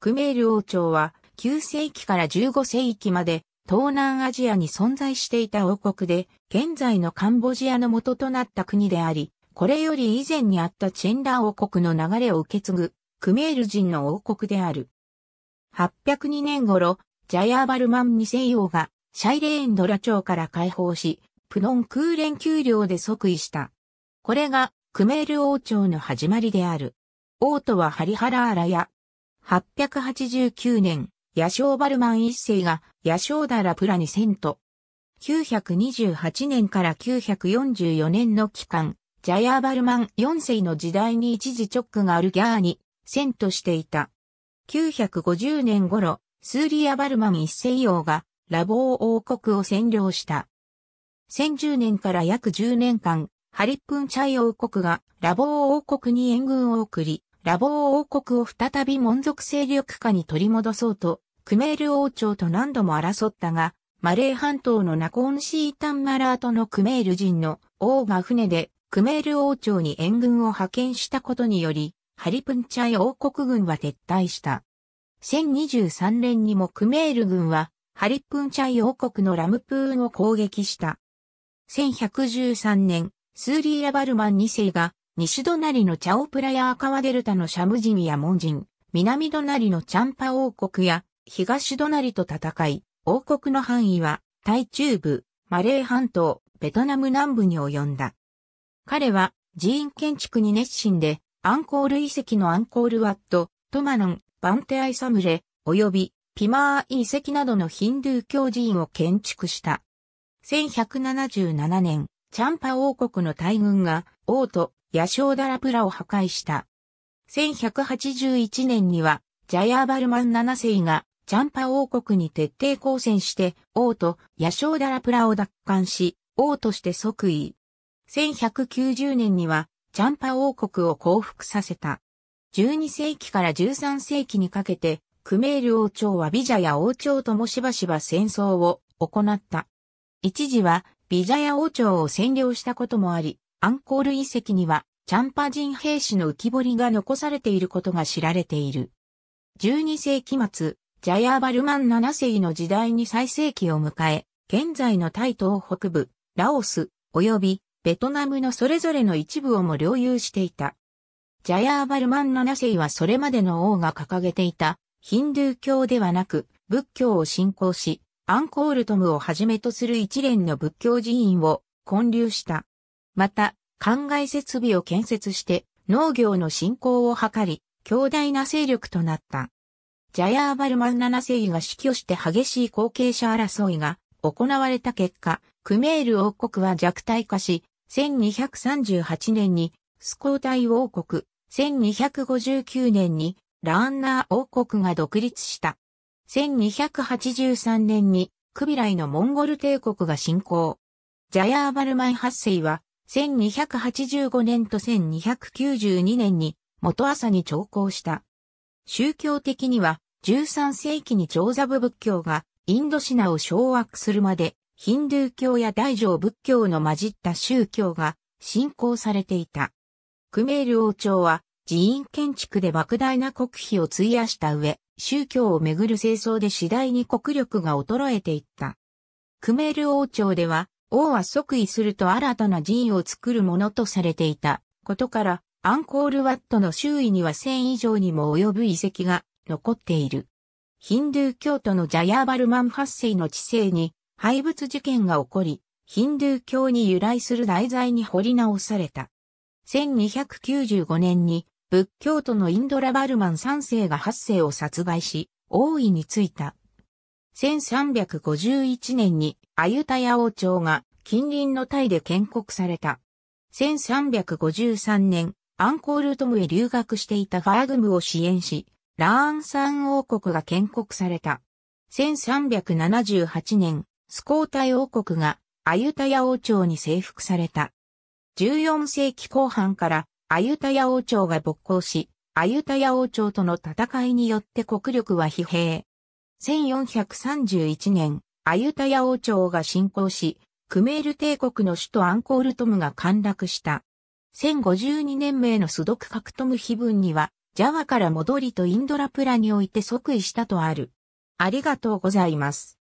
クメール王朝は9世紀から15世紀まで東南アジアに存在していた王国で、現在のカンボジアの元となった国であり、これより以前にあったチェンラー王国の流れを受け継ぐ、クメール人の王国である。802年頃、ジャヤーバルマン2世王が、シャイレーンドラ朝から解放し、プノンクーレン丘陵で即位した。これが、クメール王朝の始まりである。王都はハリハラーラや、889年、ヤショーバルマン一世がヤショーダラプラに遷都。928年から944年の期間、ジャヤーバルマン四世の時代に一時直下があるギャーに遷都していた。950年頃、スーリアバルマン一世王がラボー王国を占領した。1010年から約10年間、ハリップンチャイ王国がラボー王国に援軍を送り、ラボ王国を再び門族勢力下に取り戻そうと、クメール王朝と何度も争ったが、マレー半島のナコーンシータンマラートのクメール人の王が船でクメール王朝に援軍を派遣したことにより、ハリプンチャイ王国軍は撤退した。1023年にもクメール軍はハリプンチャイ王国のラムプーンを攻撃した。1113年、スーリーラバルマン2世が西隣のチャオプラやカワデルタのシャム人や門人、南隣のチャンパ王国や東隣と戦い、王国の範囲は、タイ中部、マレー半島、ベトナム南部に及んだ。彼は寺院建築に熱心で、アンコール遺跡のアンコールワット、トマノン、バンテアイサムレ、及びピマー遺跡などのヒンドゥー教寺院を建築した。1177年、チャンパ王国の大軍が王都ヤショーダラプラを破壊した。1181年にはジャヤーバルマン7世がチャンパ王国に徹底抗戦して王都ヤショーダラプラを奪還し王として即位。1190年にはチャンパ王国を降伏させた。12世紀から13世紀にかけてクメール王朝はビジャや王朝ともしばしば戦争を行った。一時はビジャヤ王朝を占領したこともあり、アンコール遺跡にはチャンパ人兵士の浮き彫りが残されていることが知られている。12世紀末、ジャヤーバルマン7世の時代に最盛期を迎え、現在のタイ東北部、ラオス、及びベトナムのそれぞれの一部をも領有していた。ジャヤーバルマン7世はそれまでの王が掲げていたヒンドゥー教ではなく仏教を信仰し、アンコールトムをはじめとする一連の仏教寺院を建立した。また、灌漑設備を建設して農業の振興を図り、強大な勢力となった。ジャヤーバルマン7世が死去して激しい後継者争いが行われた結果、クメール王国は弱体化し、1238年にスコータイ王国、1259年にラーンナー王国が独立した。1283年にクビライのモンゴル帝国が侵攻。ジャヤーバルマイ発世は1285年と1292年に元朝に朝貢した。宗教的には13世紀に長座部仏教がインドシナを掌握するまでヒンドゥー教や大乗仏教の混じった宗教が信仰されていた。クメール王朝は寺院建築で莫大な国費を費やした上、宗教をめぐる戦争で次第に国力が衰えていった。クメール王朝では、王は即位すると新たな寺院を作るものとされていたことから、アンコールワットの周囲には1000以上にも及ぶ遺跡が残っている。ヒンドゥー教徒のジャヤーバルマン発生の知性に廃仏事件が起こり、ヒンドゥー教に由来する題材に掘り直された。1295年に仏教徒のインドラバルマン3世が8世を殺害し、王位についた。1351年にアユタヤ王朝が近隣のタイで建国された。1353年、アンコールトムへ留学していたファーグムを支援し、ラーンサン王国が建国された。1378年、スコータイ王国がアユタヤ王朝に征服された。14世紀後半からアユタヤ王朝が勃興し、アユタヤ王朝との戦いによって国力は疲弊。1431年、アユタヤ王朝が侵攻し、クメール帝国の首都アンコールトムが陥落した。1052年名のスドクカクトム碑文には、ジャワから戻りとインドラプラにおいて即位したとある。ありがとうございます。